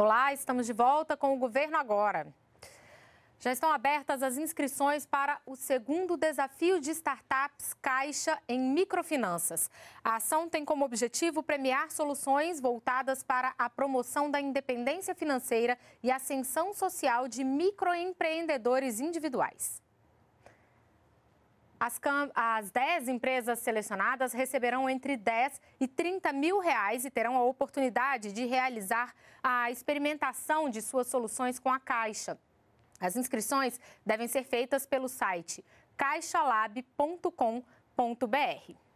Olá, estamos de volta com o Governo Agora. Já estão abertas as inscrições para o segundo desafio de startups Caixa em microfinanças. A ação tem como objetivo premiar soluções voltadas para a promoção da independência financeira e ascensão social de microempreendedores individuais. As, as 10 empresas selecionadas receberão entre 10 e 30 mil reais e terão a oportunidade de realizar a experimentação de suas soluções com a Caixa. As inscrições devem ser feitas pelo site caixalab.com.br.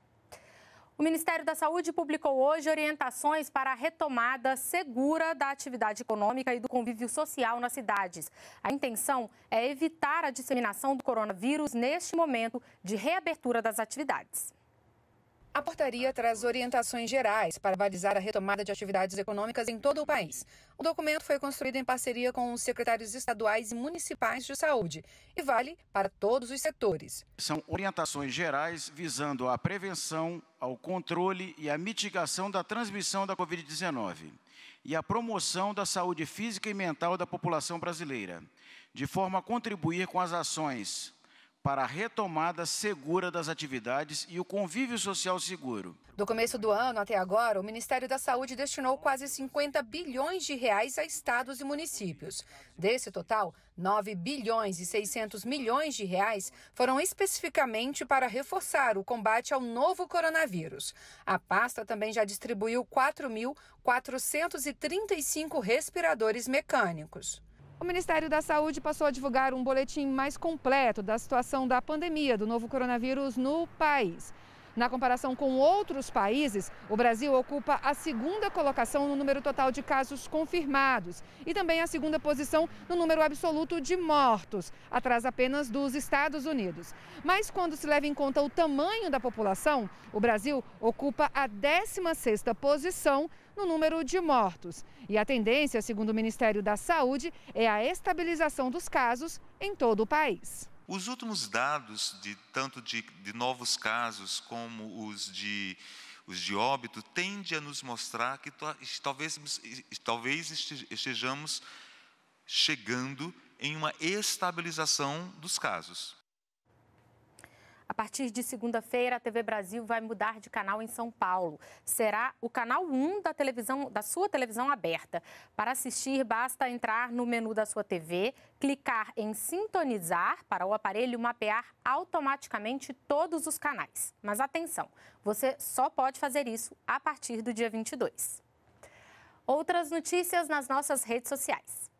O Ministério da Saúde publicou hoje orientações para a retomada segura da atividade econômica e do convívio social nas cidades. A intenção é evitar a disseminação do coronavírus neste momento de reabertura das atividades. A portaria traz orientações gerais para balizar a retomada de atividades econômicas em todo o país. O documento foi construído em parceria com os secretários estaduais e municipais de saúde e vale para todos os setores. São orientações gerais visando à prevenção, ao controle e à mitigação da transmissão da Covid-19 e à promoção da saúde física e mental da população brasileira, de forma a contribuir com as ações para a retomada segura das atividades e o convívio social seguro. Do começo do ano até agora, o Ministério da Saúde destinou quase 50 bilhões de reais a estados e municípios. Desse total, 9 bilhões e 600 milhões de reais foram especificamente para reforçar o combate ao novo coronavírus. A pasta também já distribuiu 4.435 respiradores mecânicos. O Ministério da Saúde passou a divulgar um boletim mais completo da situação da pandemia do novo coronavírus no país. Na comparação com outros países, o Brasil ocupa a segunda colocação no número total de casos confirmados e também a segunda posição no número absoluto de mortos, atrás apenas dos Estados Unidos. Mas quando se leva em conta o tamanho da população, o Brasil ocupa a 16ª posição no número de mortos. E a tendência, segundo o Ministério da Saúde, é a estabilização dos casos em todo o país. Os últimos dados, de, tanto de, de novos casos como os de, os de óbito, tendem a nos mostrar que to, talvez, talvez estejamos chegando em uma estabilização dos casos partir de segunda-feira, a TV Brasil vai mudar de canal em São Paulo. Será o canal 1 da, televisão, da sua televisão aberta. Para assistir, basta entrar no menu da sua TV, clicar em Sintonizar para o aparelho mapear automaticamente todos os canais. Mas atenção, você só pode fazer isso a partir do dia 22. Outras notícias nas nossas redes sociais.